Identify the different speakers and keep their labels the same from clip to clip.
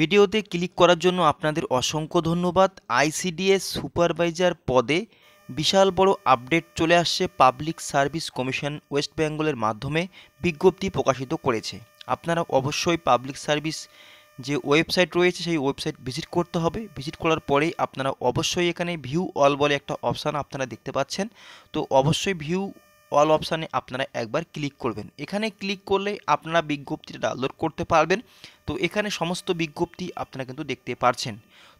Speaker 1: ভিডিওতে ক্লিক করার জন্য আপনাদের অসংখ্য ধন্যবাদ আইসিডিএস সুপারভাইজার পদে বিশাল বড় আপডেট চলে আসছে পাবলিক সার্ভিস কমিশন ওয়েস্ট বেঙ্গলের মাধ্যমে বিজ্ঞপ্তি প্রকাশিত করেছে আপনারা অবশ্যই পাবলিক সার্ভিস যে ওয়েবসাইট রয়েছে সেই ওয়েবসাইট ভিজিট করতে হবে ভিজিট করার পরেই আপনারা অবশ্যই এখানে ভিউ অল বলে একটা অপশান আপনারা দেখতে পাচ্ছেন তো অবশ্যই ভিউ অল অপশানে আপনারা একবার ক্লিক করবেন এখানে ক্লিক করলে আপনারা বিজ্ঞপ্তিটা ডাউনলোড করতে পারবেন তো এখানে সমস্ত বিজ্ঞপ্তি আপনারা কিন্তু দেখতে পারছেন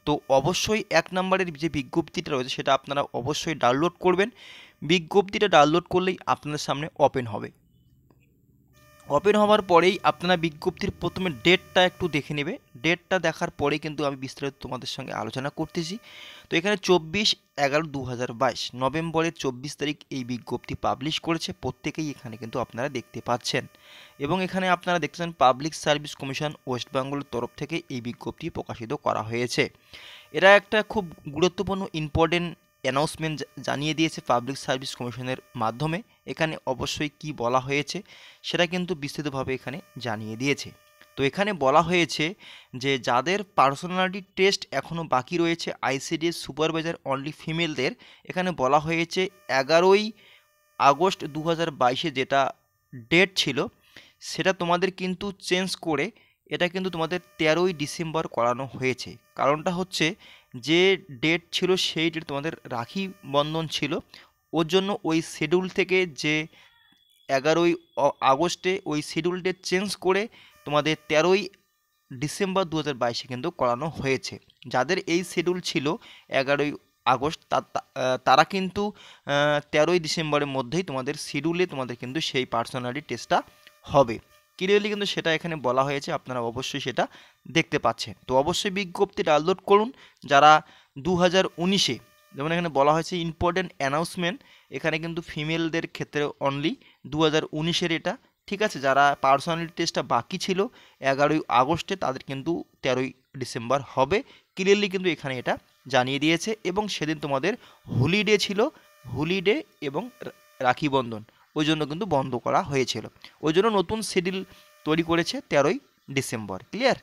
Speaker 1: তো অবশ্যই এক নম্বরের যে বিজ্ঞপ্তিটা রয়েছে সেটা আপনারা অবশ্যই ডাউনলোড করবেন বিজ্ঞপ্তিটা ডাউনলোড করলেই আপনাদের সামনে ওপেন হবে ওপেন হওয়ার পরেই আপনারা বিজ্ঞপ্তির প্রথমে ডেটটা একটু দেখে নেবে ডেটটা দেখার পরে কিন্তু আমি বিস্তারিত তোমাদের সঙ্গে আলোচনা করতেছি তো এখানে চব্বিশ এগারো দু হাজার নভেম্বরের চব্বিশ তারিখ এই বিজ্ঞপ্তি পাবলিশ করেছে প্রত্যেকেই এখানে কিন্তু আপনারা দেখতে পাচ্ছেন এবং এখানে আপনারা দেখছেন পাবলিক সার্ভিস কমিশন ওয়েস্ট বেঙ্গলের তরফ থেকে এই বিজ্ঞপ্তি প্রকাশিত করা হয়েছে এরা একটা খুব গুরুত্বপূর্ণ ইম্পর্টেন্ট অ্যানাউন্সমেন্ট জানিয়ে দিয়েছে পাবলিক সার্ভিস কমিশনের মাধ্যমে এখানে অবশ্যই কি বলা হয়েছে সেটা কিন্তু বিস্তৃতভাবে এখানে জানিয়ে দিয়েছে তো এখানে বলা হয়েছে যে যাদের পার্সোনালিটি টেস্ট এখনও বাকি রয়েছে আইসিডিএস সুপারভাইজার অনলি ফিমেলদের এখানে বলা হয়েছে এগারোই আগস্ট দু হাজার যেটা ডেট ছিল সেটা তোমাদের কিন্তু চেঞ্জ করে এটা কিন্তু তোমাদের তেরোই ডিসেম্বর করানো হয়েছে কারণটা হচ্ছে যে ডেট ছিল সেই ডেট তোমাদের রাখি বন্ধন ছিল ওর জন্য ওই শিডিউল থেকে যে এগারোই আগস্টে ওই শিডিউল ডেট চেঞ্জ করে তোমাদের তেরোই ডিসেম্বর দু হাজার বাইশে কিন্তু করানো হয়েছে যাদের এই শিডিউল ছিল এগারোই আগস্ট তারা কিন্তু তেরোই ডিসেম্বরের মধ্যেই তোমাদের শিডিউলে তোমাদের কিন্তু সেই পার্সোনালিটি টেস্টটা হবে ক্লিয়ারলি কিন্তু সেটা এখানে বলা হয়েছে আপনারা অবশ্যই সেটা দেখতে পাচ্ছেন তো অবশ্যই বিজ্ঞপ্তি ডাউনলোড করুন যারা দু হাজার উনিশে যেমন এখানে বলা হয়েছে ইম্পর্টেন্ট অ্যানাউন্সমেন্ট এখানে কিন্তু ফিমেলদের ক্ষেত্রে অনলি দু হাজার উনিশের এটা ঠিক আছে যারা পার্সোনালিটি টেস্টটা বাকি ছিল এগারোই আগস্টে তাদের কিন্তু তেরোই ডিসেম্বর হবে ক্লিয়ারলি কিন্তু এখানে এটা জানিয়ে দিয়েছে এবং সেদিন তোমাদের হোলিডে ছিল হোলিডে এবং রাখি বন্ধন ওই জন্য কিন্তু বন্ধ করা হয়েছিল ওই জন্য নতুন শিডিউল তৈরি করেছে তেরোই ডিসেম্বর ক্লিয়ার